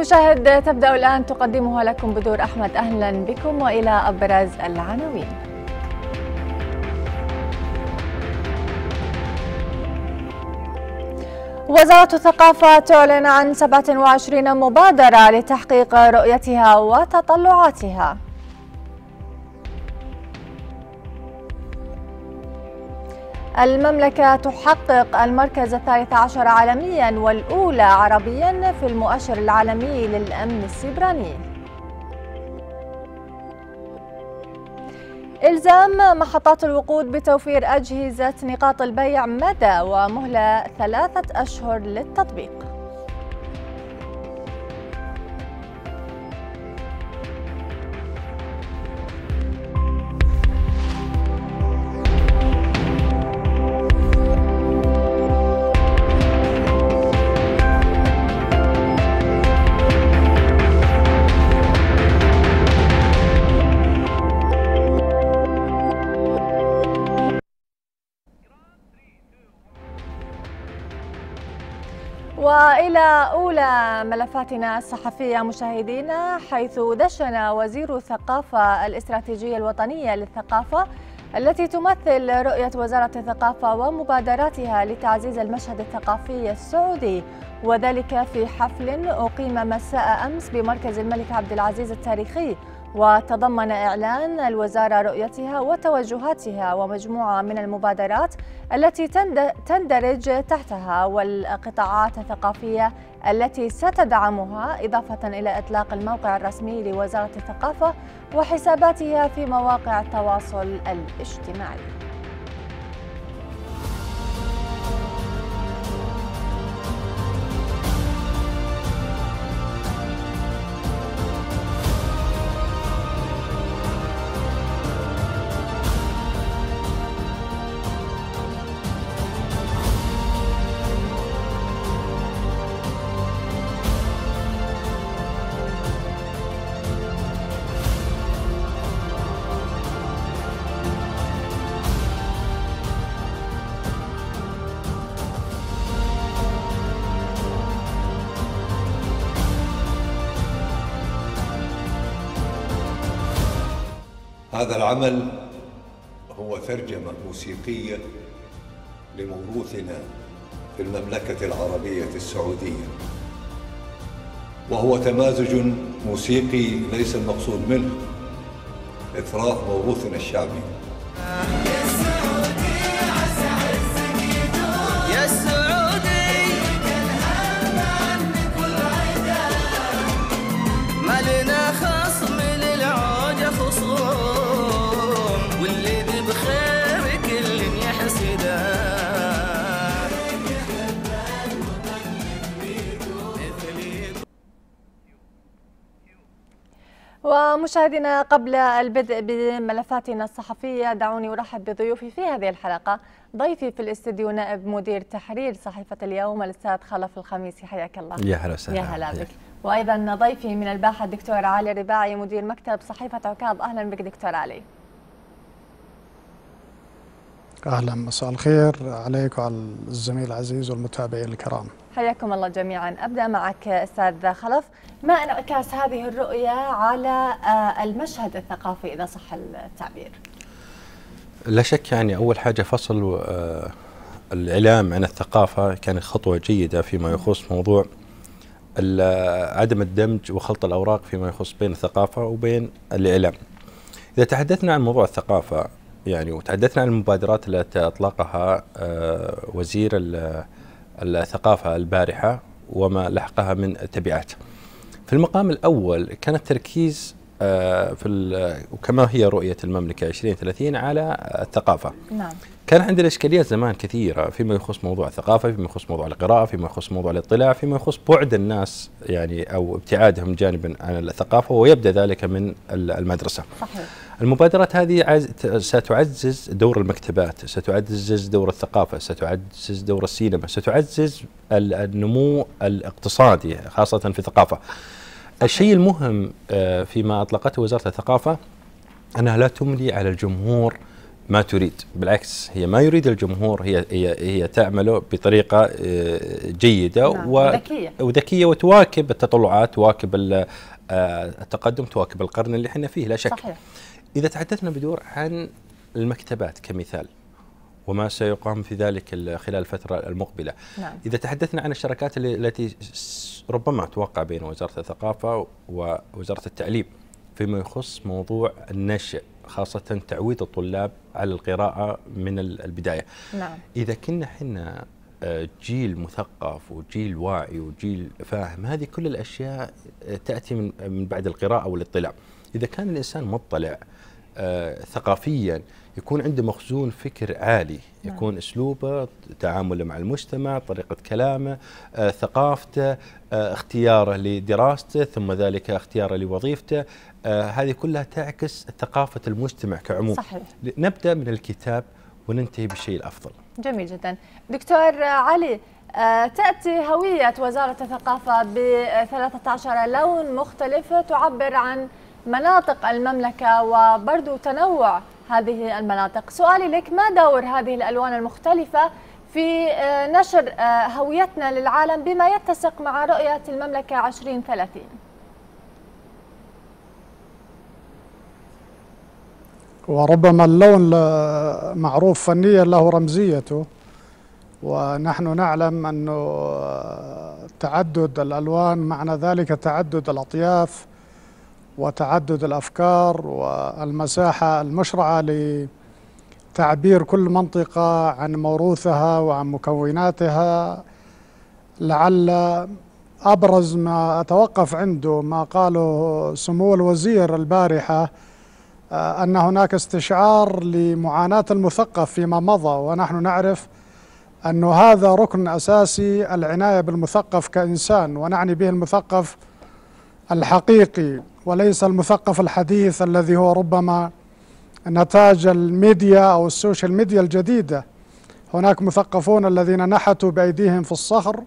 المشاهد تبدأ الآن تقدمها لكم بدور أحمد أهلا بكم وإلى أبرز العناوين وزارة الثقافة تعلن عن 27 مبادرة لتحقيق رؤيتها وتطلعاتها المملكة تحقق المركز الثالث عشر عالميا والأولى عربيا في المؤشر العالمي للأمن السيبراني إلزام محطات الوقود بتوفير أجهزة نقاط البيع مدى ومهلة ثلاثة أشهر للتطبيق ملفاتنا الصحفية مشاهدينا حيث دشن وزير الثقافة الاستراتيجية الوطنية للثقافة التي تمثل رؤية وزارة الثقافة ومبادراتها لتعزيز المشهد الثقافي السعودي وذلك في حفل أقيم مساء أمس بمركز الملك عبد العزيز التاريخي وتضمن إعلان الوزارة رؤيتها وتوجهاتها ومجموعة من المبادرات التي تندرج تحتها والقطاعات الثقافية التي ستدعمها إضافة إلى إطلاق الموقع الرسمي لوزارة الثقافة وحساباتها في مواقع التواصل الاجتماعي هذا العمل هو ترجمة موسيقية لموروثنا في المملكة العربية السعودية وهو تمازج موسيقي ليس المقصود منه إثراء موروثنا الشعبي مشاهدينا قبل البدء بملفاتنا الصحفية دعوني أرحب بضيوفي في هذه الحلقة ضيفي في الاستديو نائب مدير تحرير صحيفة اليوم الأستاذ خلف الخميسي حياك الله يا هلا وسهلا يا هلا بك وأيضا ضيفي من الباحة الدكتور علي رباعي مدير مكتب صحيفة عكاظ أهلا بك دكتور علي أهلا مساء الخير عليك وعلى الزميل العزيز والمتابعين الكرام حياكم الله جميعا أبدأ معك أستاذ خلف ما انعكاس هذه الرؤية على آه، المشهد الثقافي إذا صح التعبير لا شك يعني أول حاجة فصل آه، الإعلام عن الثقافة كانت خطوة جيدة فيما يخص موضوع آه، عدم الدمج وخلط الأوراق فيما يخص بين الثقافة وبين الإعلام إذا تحدثنا عن موضوع الثقافة يعني وتحدثنا عن المبادرات التي أطلقها وزير الثقافة البارحة وما لحقها من تبعات في المقام الأول كان التركيز آه، في وكما هي رؤية المملكة 2030 على الثقافة نعم. كان عندنا إشكاليات زمان كثيرة فيما يخص موضوع الثقافة فيما يخص موضوع القراءة فيما يخص موضوع الاطلاع فيما يخص بعد الناس يعني أو ابتعادهم جانبا عن الثقافة ويبدأ ذلك من المدرسة صحيح. المبادرات هذه عز... ستعزز دور المكتبات ستعزز دور الثقافة ستعزز دور السينما ستعزز النمو الاقتصادي خاصة في الثقافة الشيء المهم آه، فيما أطلقته وزارة الثقافة أنها لا تملي على الجمهور ما تريد بالعكس هي ما يريد الجمهور هي هي, هي تعمله بطريقه آه، جيده نعم. وذكيه وذكيه وتواكب التطلعات تواكب آه، التقدم تواكب القرن اللي احنا فيه لا شك صحيح. إذا تحدثنا بدور عن المكتبات كمثال وما سيقام في ذلك خلال الفترة المقبلة نعم. إذا تحدثنا عن الشراكات التي ربما توقع بين وزارة الثقافة ووزارة التعليم فيما يخص موضوع النشء خاصة تعويض الطلاب على القراءة من البداية نعم. إذا كنا حنا آه، جيل مثقف وجيل واعي وجيل فاهم هذه كل الأشياء آه، تأتي آه، من بعد القراءة والاطلاع إذا كان الإنسان مطلع آه ثقافيا يكون عنده مخزون فكر عالي نعم. يكون اسلوبه تعامله مع المجتمع طريقه كلامه آه، ثقافته آه، اختياره لدراسته ثم ذلك اختياره لوظيفته آه، هذه كلها تعكس ثقافه المجتمع كعموم صحيح. نبدا من الكتاب وننتهي بالشيء الافضل جميل جدا دكتور علي آه، تأتي هوية وزارة الثقافة ب 13 لون مختلفة تعبر عن مناطق المملكة وبرضو تنوع هذه المناطق سؤالي لك ما دور هذه الألوان المختلفة في آه، نشر آه، هويتنا للعالم بما يتسق مع رؤية المملكة 2030 وربما اللون معروف فنيا له رمزيته ونحن نعلم أنه آه، تعدد الألوان معنى ذلك تعدد الأطياف وتعدد الأفكار والمساحة المشرعة لتعبير كل منطقة عن موروثها وعن مكوناتها لعل أبرز ما أتوقف عنده ما قاله سمو الوزير البارحة آه، أن هناك استشعار لمعاناة المثقف فيما مضى ونحن نعرف أن هذا ركن أساسي العناية بالمثقف كإنسان ونعني به المثقف الحقيقي وليس المثقف الحديث الذي هو ربما نتاج الميديا أو السوشيال ميديا الجديدة هناك مثقفون الذين نحتوا بأيديهم في الصخر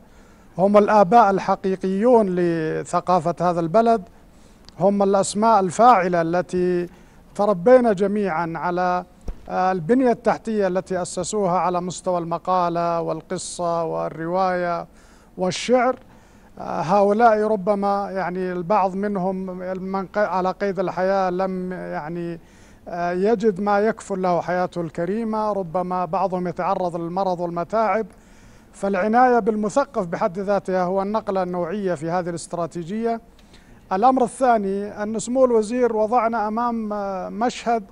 هم الآباء الحقيقيون لثقافة هذا البلد هم الأسماء الفاعلة التي تربينا جميعا على آه، البنية التحتية التي أسسوها على مستوى المقالة والقصة والرواية والشعر هؤلاء ربما يعني البعض منهم من على قيد الحياة لم يعني آه، يجد ما يكفل له حياته الكريمة ربما بعضهم يتعرض للمرض والمتاعب فالعناية بالمثقف بحد ذاتها هو النقلة النوعية في هذه الاستراتيجية الأمر الثاني أن سمو الوزير وضعنا أمام آه، مشهد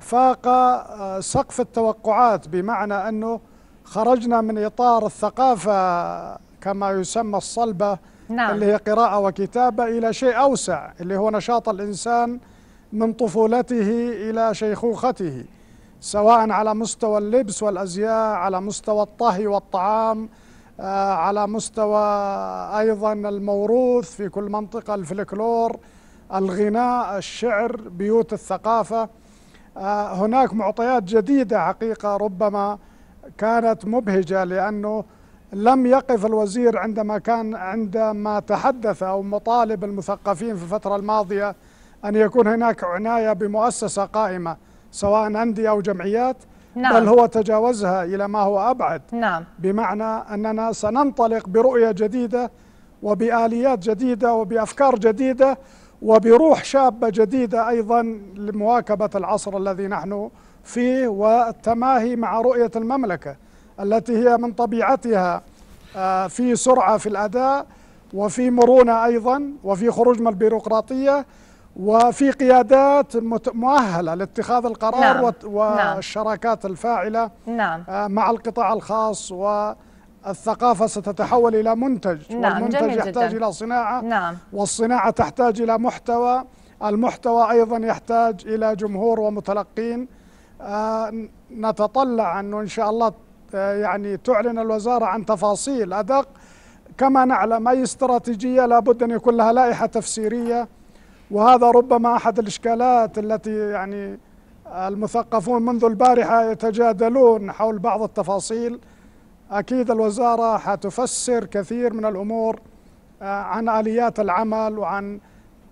فاق آه، سقف التوقعات بمعنى أنه خرجنا من إطار الثقافة كما يسمى الصلبة نعم. اللي هي قراءة وكتابة إلى شيء أوسع اللي هو نشاط الإنسان من طفولته إلى شيخوخته سواء على مستوى اللبس والأزياء على مستوى الطهي والطعام آه، على مستوى أيضا الموروث في كل منطقة الفلكلور الغناء الشعر بيوت الثقافة آه، هناك معطيات جديدة حقيقة ربما كانت مبهجة لأنه لم يقف الوزير عندما كان عندما تحدث أو مطالب المثقفين في الفترة الماضية أن يكون هناك عناية بمؤسسة قائمة سواء أندية أو جمعيات نعم. بل هو تجاوزها إلى ما هو أبعد نعم. بمعنى أننا سننطلق برؤية جديدة وبآليات جديدة وبأفكار جديدة وبروح شابة جديدة أيضا لمواكبة العصر الذي نحن فيه والتماهي مع رؤية المملكة التي هي من طبيعتها آه، في سرعة في الأداء وفي مرونة أيضا وفي خروج من البيروقراطية وفي قيادات مؤهلة لاتخاذ القرار نعم. نعم. والشراكات الفاعلة نعم. آه، مع القطاع الخاص و الثقافة ستتحول إلى منتج نعم والمنتج يحتاج جداً. إلى صناعة نعم. والصناعة تحتاج إلى محتوى المحتوى أيضا يحتاج إلى جمهور ومتلقين آه، نتطلع أنه إن شاء الله يعني تعلن الوزارة عن تفاصيل أدق كما نعلم أي استراتيجية لابد أن يكون لها لائحة تفسيرية وهذا ربما أحد الإشكالات التي يعني المثقفون منذ البارحة يتجادلون حول بعض التفاصيل أكيد الوزارة حتفسر كثير من الأمور آه، عن آليات العمل وعن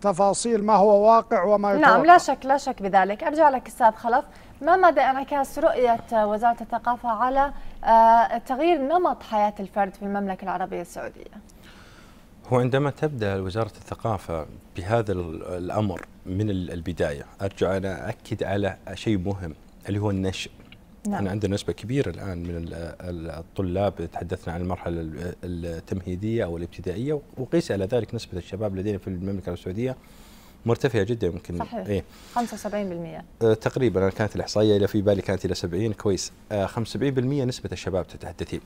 تفاصيل ما هو واقع وما نعم، يتوقع نعم لا شك لا شك بذلك أرجع لك أستاذ خلف ما مدى انعكاس رؤية وزارة الثقافة على آه، تغيير نمط حياة الفرد في المملكة العربية السعودية؟ هو عندما تبدا وزاره الثقافه بهذا الامر من البدايه ارجع انا اكد على شيء مهم اللي هو النشء نعم. أنا عندنا نسبة كبيرة الآن من الطلاب تحدثنا عن المرحلة التمهيدية أو الابتدائية وقيس على ذلك نسبة الشباب لدينا في المملكة السعودية مرتفعه جدا يمكن صحيح إيه؟ 75% آه تقريبا انا كانت الاحصائيه اللي في بالي كانت الى 70 كويس آه 75% نسبه الشباب تتحدثين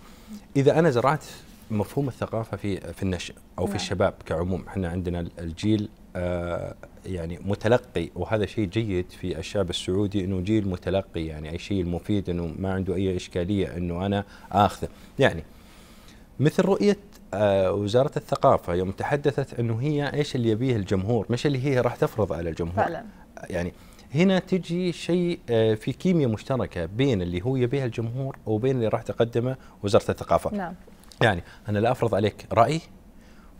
اذا انا زرعت مفهوم الثقافه في في النشء او نعم. في الشباب كعموم احنا عندنا الجيل آه يعني متلقي وهذا شيء جيد في الشاب السعودي انه جيل متلقي يعني اي شيء المفيد انه ما عنده اي اشكاليه انه انا اخذه يعني مثل رؤيه آه، وزاره الثقافه يوم تحدثت انه هي ايش اللي يبيه الجمهور مش اللي هي راح تفرض على الجمهور فعلا يعني هنا تجي شيء آه، في كيمياء مشتركه بين اللي هو يبيه الجمهور وبين اللي راح تقدمه وزاره الثقافه نعم يعني انا لا افرض عليك رأي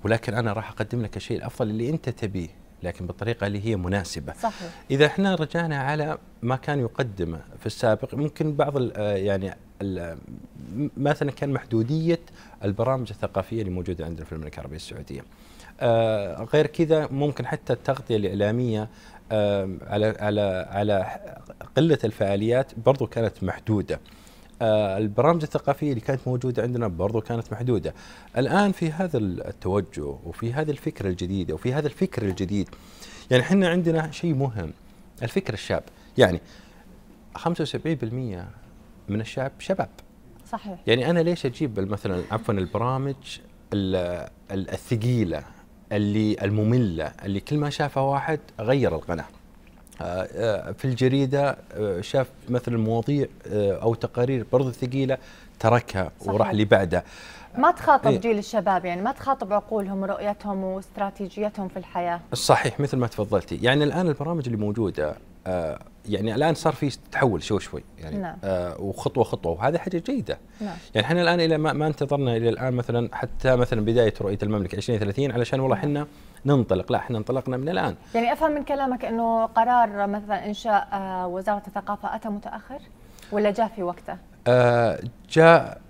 ولكن انا راح اقدم لك الشيء الافضل اللي انت تبيه لكن بالطريقه اللي هي مناسبه صحيح. اذا احنا رجعنا على ما كان يقدمه في السابق ممكن بعض آه، يعني مثلا كان محدوديه البرامج الثقافيه اللي موجوده عندنا في المملكه العربيه السعوديه. آه، غير كذا ممكن حتى التغطيه الاعلاميه على على على قله الفعاليات برضو كانت محدوده. آه، البرامج الثقافيه اللي كانت موجوده عندنا برضو كانت محدوده. الان في هذا التوجه وفي هذه الفكره الجديده وفي هذا الفكر الجديد يعني احنا عندنا شيء مهم الفكر الشاب يعني 75% من الشعب شباب صحيح يعني انا ليش اجيب مثلا عفوا البرامج الثقيله اللي الممله اللي كل ما شافها واحد غير القناه آه، آه، في الجريده آه، شاف مثلا مواضيع او تقارير برضو ثقيله تركها صحيح. وراح اللي بعده ما تخاطب إيه؟ جيل الشباب يعني ما تخاطب عقولهم رؤيتهم واستراتيجيتهم في الحياه صحيح مثل ما تفضلتي يعني الان البرامج اللي موجوده يعني الان صار في تحول شوي شوي يعني نعم. آه وخطوه خطوه وهذه حاجه جيده نعم. يعني احنا الان الى ما, ما انتظرنا الى الان مثلا حتى مثلا بدايه رؤيه المملكه 2030 علشان والله احنا ننطلق لا احنا انطلقنا من الان يعني افهم من كلامك انه قرار مثلا انشاء آه، وزاره الثقافه اتى متاخر ولا جاء في وقته؟ آه جاء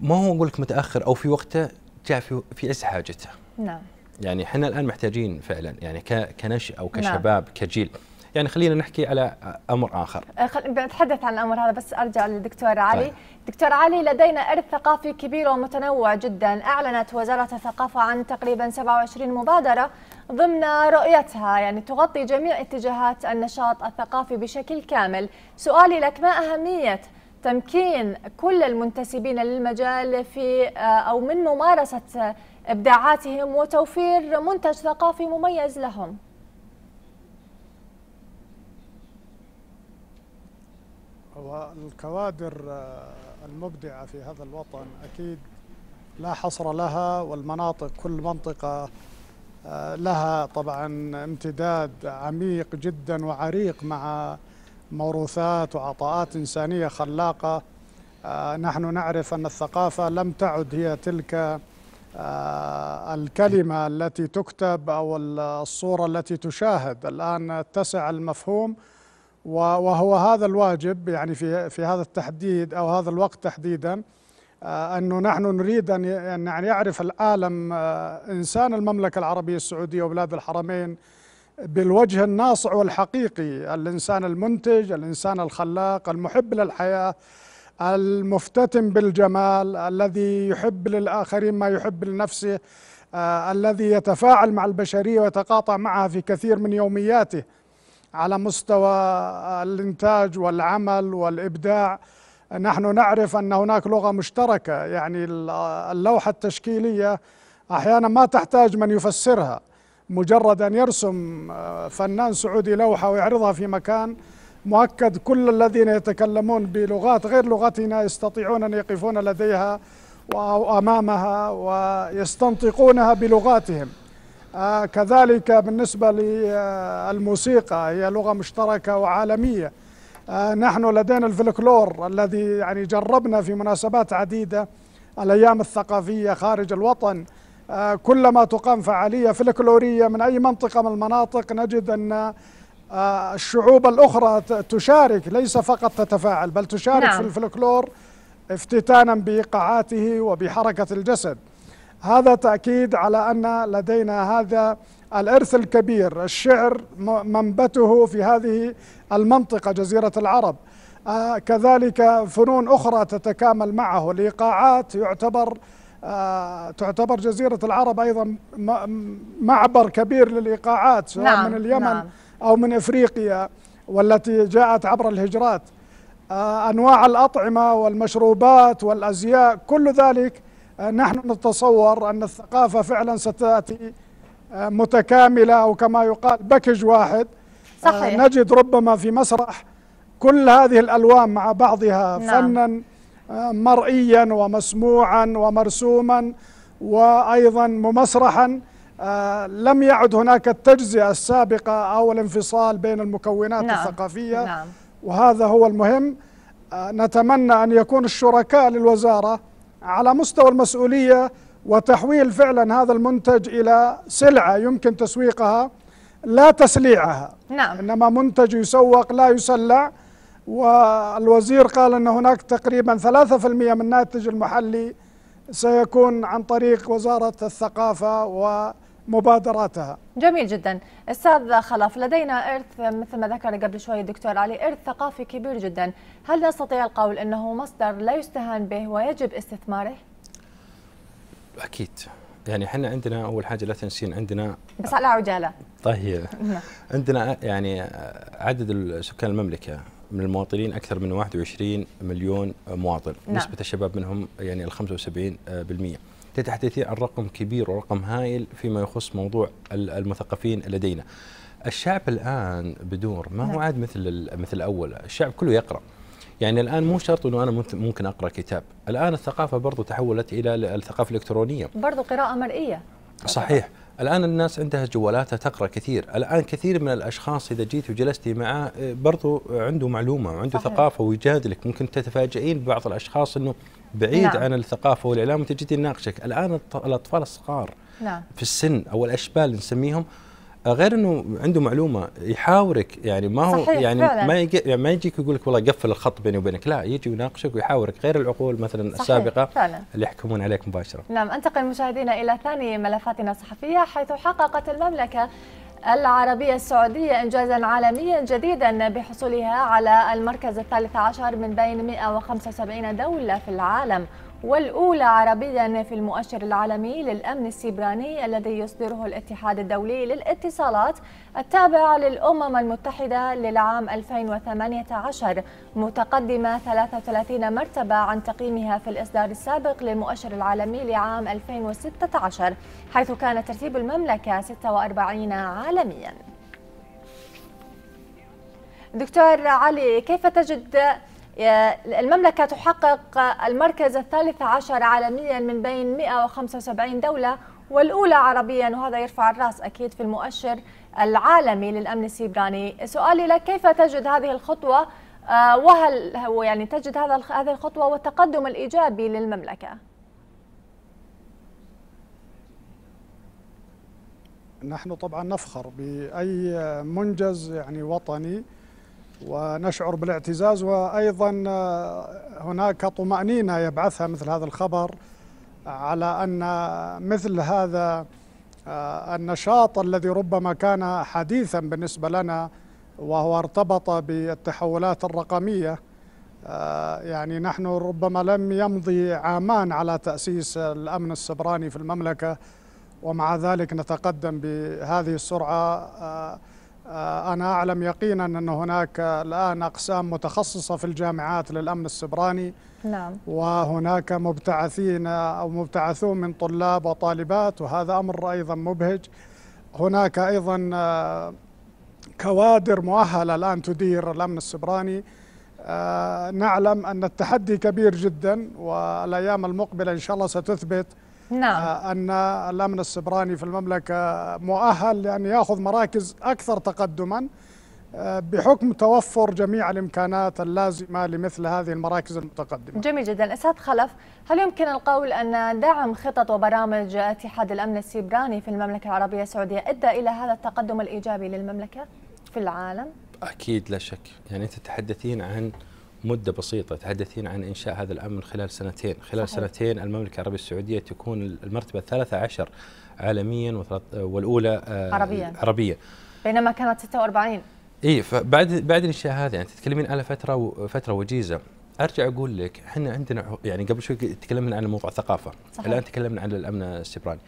ما هو اقول لك متاخر او في وقته جاء في في عز حاجته نعم يعني احنا الان محتاجين فعلا يعني كنش او نعم. كشباب نعم. كجيل يعني خلينا نحكي على امر اخر أه، بنتحدث عن الامر هذا بس ارجع للدكتور علي طيب. دكتور علي لدينا ارث ثقافي كبير ومتنوع جدا اعلنت وزاره الثقافه عن تقريبا 27 مبادره ضمن رؤيتها يعني تغطي جميع اتجاهات النشاط الثقافي بشكل كامل سؤالي لك ما اهميه تمكين كل المنتسبين للمجال في أه، او من ممارسه ابداعاتهم وتوفير منتج ثقافي مميز لهم والكوادر آه، المبدعة في هذا الوطن أكيد لا حصر لها والمناطق كل منطقة آه، لها طبعا امتداد عميق جدا وعريق مع موروثات وعطاءات إنسانية خلاقة آه، نحن نعرف أن الثقافة لم تعد هي تلك الكلمة التي تكتب أو الصورة التي تشاهد الآن اتسع المفهوم وهو هذا الواجب يعني في في هذا التحديد او هذا الوقت تحديدا آه، انه نحن نريد ان يعني يعرف العالم آه، انسان المملكه العربيه السعوديه وبلاد الحرمين بالوجه الناصع والحقيقي الانسان المنتج الانسان الخلاق المحب للحياه المفتتن بالجمال الذي يحب للاخرين ما يحب لنفسه آه، الذي يتفاعل مع البشريه ويتقاطع معها في كثير من يومياته على مستوى الإنتاج والعمل والإبداع نحن نعرف أن هناك لغة مشتركة يعني اللوحة التشكيلية أحيانا ما تحتاج من يفسرها مجرد أن يرسم آه، فنان سعودي لوحة ويعرضها في مكان مؤكد كل الذين يتكلمون بلغات غير لغتنا يستطيعون أن يقفون لديها وأمامها ويستنطقونها بلغاتهم آه، كذلك بالنسبة للموسيقى هي لغة مشتركة وعالمية آه، نحن لدينا الفلكلور الذي يعني جربنا في مناسبات عديدة الأيام الثقافية خارج الوطن آه، كلما تقام فعالية فلكلورية من أي منطقة من المناطق نجد أن الشعوب الأخرى تشارك ليس فقط تتفاعل بل تشارك نعم. في الفلكلور افتتانا بإيقاعاته وبحركة الجسد هذا تأكيد على أن لدينا هذا الإرث الكبير الشعر منبته في هذه المنطقة جزيرة العرب آه، كذلك فنون أخرى تتكامل معه الإيقاعات يعتبر آه، تعتبر جزيرة العرب أيضا معبر كبير للإيقاعات سواء نعم من اليمن نعم أو من إفريقيا والتي جاءت عبر الهجرات آه، أنواع الأطعمة والمشروبات والأزياء كل ذلك آه، نحن نتصور أن الثقافة فعلا ستأتي آه، متكاملة أو كما يقال باكج واحد آه، صحيح. نجد ربما في مسرح كل هذه الألوان مع بعضها نعم. فنا مرئيا ومسموعا ومرسوما وأيضا ممسرحا لم يعد هناك التجزئة السابقة أو الانفصال بين المكونات نعم. الثقافية نعم. وهذا هو المهم نتمنى أن يكون الشركاء للوزارة على مستوى المسؤولية وتحويل فعلا هذا المنتج إلى سلعة يمكن تسويقها لا تسليعها نعم. إنما منتج يسوق لا يسلع والوزير قال أن هناك تقريبا 3% من الناتج المحلي سيكون عن طريق وزارة الثقافة و مبادراتها جميل جدا استاذ خلف لدينا ارث مثل ما ذكر قبل شوي الدكتور علي ارث ثقافي كبير جدا هل نستطيع القول انه مصدر لا يستهان به ويجب استثماره اكيد يعني احنا عندنا اول حاجه لا تنسين عندنا بس على عجاله طيب نعم. عندنا يعني عدد سكان المملكه من المواطنين اكثر من 21 مليون مواطن نعم. نسبه الشباب منهم يعني ال 75% لتحديثي عن رقم كبير ورقم هائل فيما يخص موضوع المثقفين لدينا الشعب الان بدور ما هو نعم. عاد مثل مثل الاول الشعب كله يقرا يعني الان مو شرط انه انا ممكن اقرا كتاب الان الثقافه برضو تحولت الى الثقافه الالكترونيه برضو قراءه مرئيه صحيح الان الناس عندها جوالاتها تقرا كثير الان كثير من الاشخاص اذا جيت وجلستي معه برضو عنده معلومه وعنده صحيح. ثقافه ويجادلك ممكن تتفاجئين ببعض الاشخاص انه بعيد نعم. عن الثقافه والاعلام وانت يناقشك تناقشك الان الاطفال الصغار نعم. في السن او الاشبال نسميهم غير انه عنده معلومه يحاورك يعني ما هو صحيح يعني ما يعني ما يجيك يقول لك والله قفل الخط بيني وبينك لا يجي ويناقشك ويحاورك غير العقول مثلا صحيح السابقه فعلا. اللي يحكمون عليك مباشره نعم انتقل مشاهدينا الى ثاني ملفاتنا الصحفيه حيث حققت المملكه العربية السعودية إنجازا عالميا جديدا بحصولها على المركز الثالث عشر من بين 175 دولة في العالم والأولى عربيا في المؤشر العالمي للأمن السيبراني الذي يصدره الاتحاد الدولي للاتصالات التابع للأمم المتحدة للعام 2018 متقدمة 33 مرتبة عن تقييمها في الإصدار السابق للمؤشر العالمي لعام 2016 حيث كان ترتيب المملكة 46 عالمياً دكتور علي كيف تجد المملكة تحقق المركز الثالث عشر عالميا من بين 175 دولة والأولى عربيا وهذا يرفع الرأس أكيد في المؤشر العالمي للأمن السيبراني سؤالي لك كيف تجد هذه الخطوة آه، وهل يعني تجد هذا هذه الخطوة والتقدم الإيجابي للمملكة؟ نحن طبعا نفخر بأي منجز يعني وطني ونشعر بالاعتزاز وأيضا آه، هناك طمأنينة يبعثها مثل هذا الخبر على أن مثل هذا آه، النشاط الذي ربما كان حديثا بالنسبة لنا وهو ارتبط بالتحولات الرقمية آه، يعني نحن ربما لم يمضي عامان على تأسيس الأمن السبراني في المملكة ومع ذلك نتقدم بهذه السرعة آه، أنا أعلم يقينا أن هناك الآن أقسام متخصصة في الجامعات للأمن السبراني نعم. وهناك مبتعثين أو مبتعثون من طلاب وطالبات وهذا أمر أيضا مبهج هناك أيضا آه، كوادر مؤهلة الآن تدير الأمن السبراني آه، نعلم أن التحدي كبير جدا والأيام المقبلة إن شاء الله ستثبت نعم. آه، أن الأمن السبراني في المملكة مؤهل لأن يأخذ مراكز أكثر تقدما آه، بحكم توفر جميع الإمكانات اللازمة لمثل هذه المراكز المتقدمة جميل جدا أستاذ خلف هل يمكن القول أن دعم خطط وبرامج اتحاد الأمن السبراني في المملكة العربية السعودية أدى إلى هذا التقدم الإيجابي للمملكة في العالم؟ أكيد لا شك يعني أنت تتحدثين عن مدة بسيطة تحدثين عن إنشاء هذا العمل خلال سنتين خلال صحيح. سنتين المملكة العربية السعودية تكون المرتبة الثالثة عشر عالميا والأولى آه، عربيا عربيا بينما كانت 46 اي فبعد بعد الانشاء هذا يعني تتكلمين على فتره و... فتره وجيزه ارجع اقول لك احنا عندنا يعني قبل شوي تكلمنا عن موضوع الثقافه صحيح. الان تكلمنا عن الامن السبراني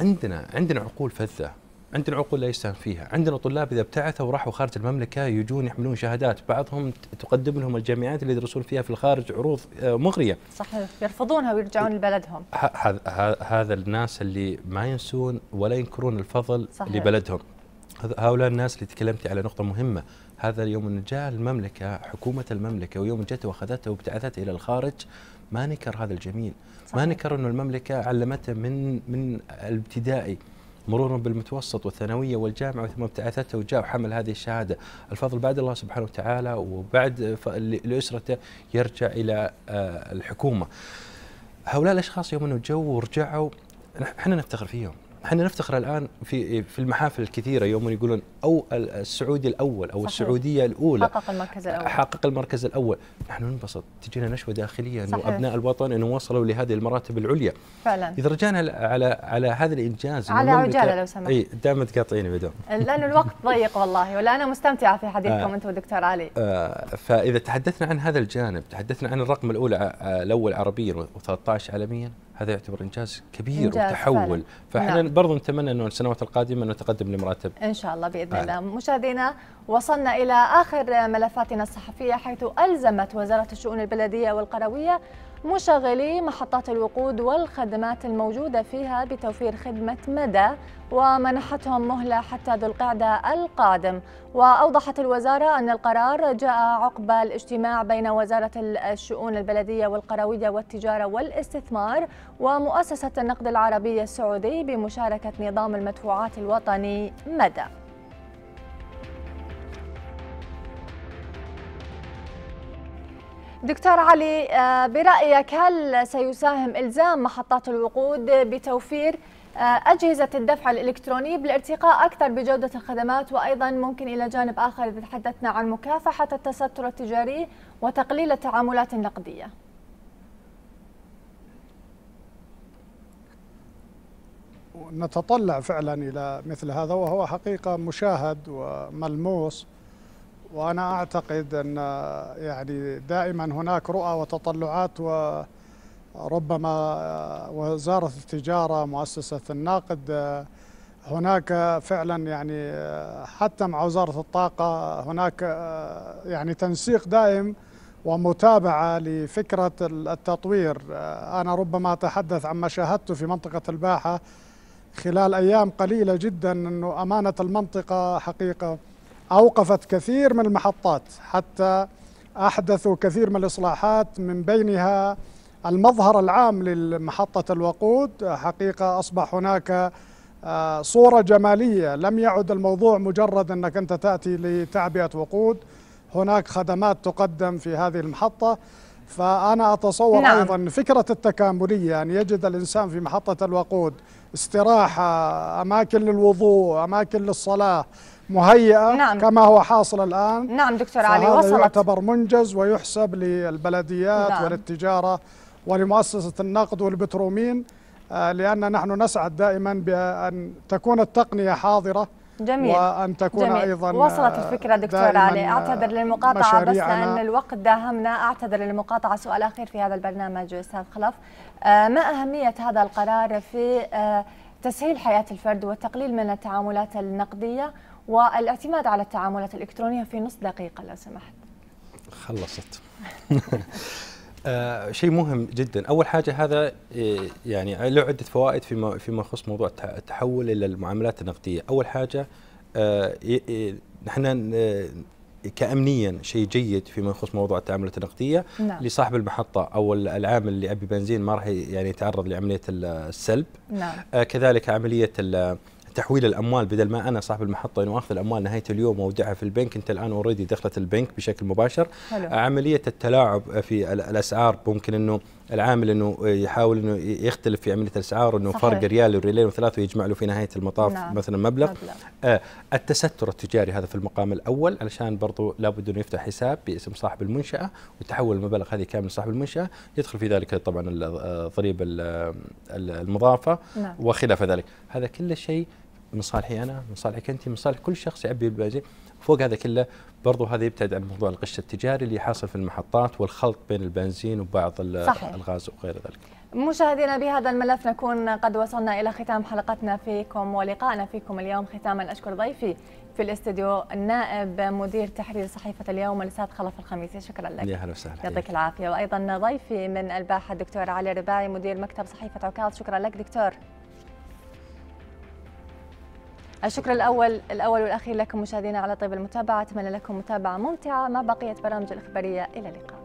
عندنا عندنا عقول فذه عندنا عقول لا يستهان فيها، عندنا طلاب اذا ابتعثوا وراحوا خارج المملكه يجون يحملون شهادات، بعضهم تقدم لهم الجامعات اللي يدرسون فيها في الخارج عروض آه، مغريه. صحيح، يرفضونها ويرجعون إيه. لبلدهم. هذا الناس اللي ما ينسون ولا ينكرون الفضل صحيح. لبلدهم. هؤلاء الناس اللي تكلمتي على نقطه مهمه، هذا اليوم ان جاء المملكه حكومه المملكه ويوم جت واخذته وابتعثت الى الخارج ما نكر هذا الجميل، صحيح. ما نكر انه المملكه علمته من من الابتدائي. مرورا بالمتوسط والثانويه والجامعه وثم ابتعثته وجاء وحمل هذه الشهاده، الفضل بعد الله سبحانه وتعالى وبعد لاسرته يرجع الى آه، الحكومه. هؤلاء الاشخاص يوم انه جو ورجعوا احنا نفتخر فيهم احنا نفتخر الان في في المحافل الكثيره يوم يقولون او السعودي الاول او صحيح. السعوديه الاولى حقق المركز الاول حقق المركز الاول نحن ننبسط تجينا نشوه داخليه انه ابناء الوطن انه وصلوا لهذه المراتب العليا فعلا اذا رجعنا على على هذا الانجاز على عجاله لو سمحت اي دائما تقاطعيني بدون لانه الوقت ضيق والله ولا انا مستمتعه في حديثكم آه انتم دكتور علي آه فاذا تحدثنا عن هذا الجانب تحدثنا عن الرقم الاولى آه، الاول عربيا و13 عالميا هذا يعتبر انجاز كبير إنجاز وتحول فاحنا نعم. برضو نتمنى انه السنوات القادمه نتقدم لمراتب ان شاء الله باذن آه. الله مشاهدينا وصلنا الى اخر ملفاتنا الصحفيه حيث الزمت وزاره الشؤون البلديه والقرويه مشغلي محطات الوقود والخدمات الموجودة فيها بتوفير خدمة مدى ومنحتهم مهلة حتى ذو القعدة القادم وأوضحت الوزارة أن القرار جاء عقب الاجتماع بين وزارة الشؤون البلدية والقروية والتجارة والاستثمار ومؤسسة النقد العربي السعودي بمشاركة نظام المدفوعات الوطني مدى دكتور علي آه، برأيك هل سيساهم إلزام محطات الوقود بتوفير آه، أجهزة الدفع الإلكتروني بالارتقاء أكثر بجودة الخدمات وأيضا ممكن إلى جانب آخر إذا تحدثنا عن مكافحة التستر التجاري وتقليل التعاملات النقدية؟ نتطلع فعلا الى مثل هذا وهو حقيقه مشاهد وملموس وانا اعتقد ان يعني دائما هناك رؤى وتطلعات وربما وزاره التجاره مؤسسه الناقد هناك فعلا يعني حتى مع وزاره الطاقه هناك يعني تنسيق دائم ومتابعه لفكره التطوير انا ربما اتحدث عما شاهدته في منطقه الباحه خلال ايام قليله جدا انه امانه المنطقه حقيقه أوقفت كثير من المحطات حتى أحدثوا كثير من الإصلاحات من بينها المظهر العام لمحطة الوقود حقيقة أصبح هناك آه، صورة جمالية لم يعد الموضوع مجرد أنك أنت تأتي لتعبئة وقود هناك خدمات تقدم في هذه المحطة فأنا أتصور نعم. أيضا فكرة التكاملية أن يجد الإنسان في محطة الوقود استراحة أماكن للوضوء أماكن للصلاة مهيئة نعم. كما هو حاصل الآن نعم دكتور علي وصلت يعتبر منجز ويحسب للبلديات نعم. وللتجارة ولمؤسسة النقد والبترومين آه، لأن نحن نسعد دائما بأن تكون التقنية حاضرة جميل وأن تكون جميل. أيضا وصلت آه، الفكرة دكتور علي أعتذر للمقاطعة بس لأن الوقت داهمنا أعتذر للمقاطعة سؤال أخير في هذا البرنامج أستاذ خلف آه، ما أهمية هذا القرار في تسهيل حياة الفرد والتقليل من التعاملات النقدية والاعتماد على التعاملات الإلكترونية في نص دقيقة لو سمحت خلصت آه شيء مهم جدا اول حاجه هذا آه، يعني له عده فوائد فيما فيما يخص موضوع التحول الى المعاملات النقديه اول حاجه آه، نحن آه، كامنيا شيء جيد فيما يخص موضوع التعاملات النقديه نعم. لصاحب المحطه او العامل اللي ابي بنزين ما راح يعني يتعرض لعمليه السلب نعم. آه كذلك عمليه تحويل الاموال بدل ما انا صاحب المحطه انه اخذ الاموال نهايه اليوم واودعها في البنك انت الان اوريدي دخلت البنك بشكل مباشر حلو. عمليه التلاعب في الاسعار ممكن انه العامل انه يحاول انه يختلف في عمليه الاسعار انه فرق ريال وريالين وثلاثه ويجمع له في نهايه المطاف نعم. مثلا مبلغ, مبلغ. آه التستر التجاري هذا في المقام الاول علشان برضه لابد انه يفتح حساب باسم صاحب المنشاه وتحول المبالغ هذه كامله لصاحب المنشاه يدخل في ذلك طبعا الضريبه آه، المضافه نعم. وخلاف ذلك هذا كل شيء من صالحي انا من صالحك انت من صالح كل شخص يعبي البنزين فوق هذا كله برضو هذا يبتعد عن موضوع الغش التجاري اللي حاصل في المحطات والخلط بين البنزين وبعض صحيح. الغاز وغير ذلك مشاهدينا بهذا الملف نكون قد وصلنا الى ختام حلقتنا فيكم ولقائنا فيكم اليوم ختاما اشكر ضيفي في الاستديو النائب مدير تحرير صحيفه اليوم الاستاذ خلف الخميسي شكرا لك يا هلا وسهلا يعطيك العافيه وايضا ضيفي من الباحه الدكتور علي رباعي مدير مكتب صحيفه عكاظ شكرا لك دكتور الشكر الأول الأول والأخير لكم مشاهدينا على طيب المتابعة أتمنى لكم متابعة ممتعة مع بقية برامج الإخبارية إلى اللقاء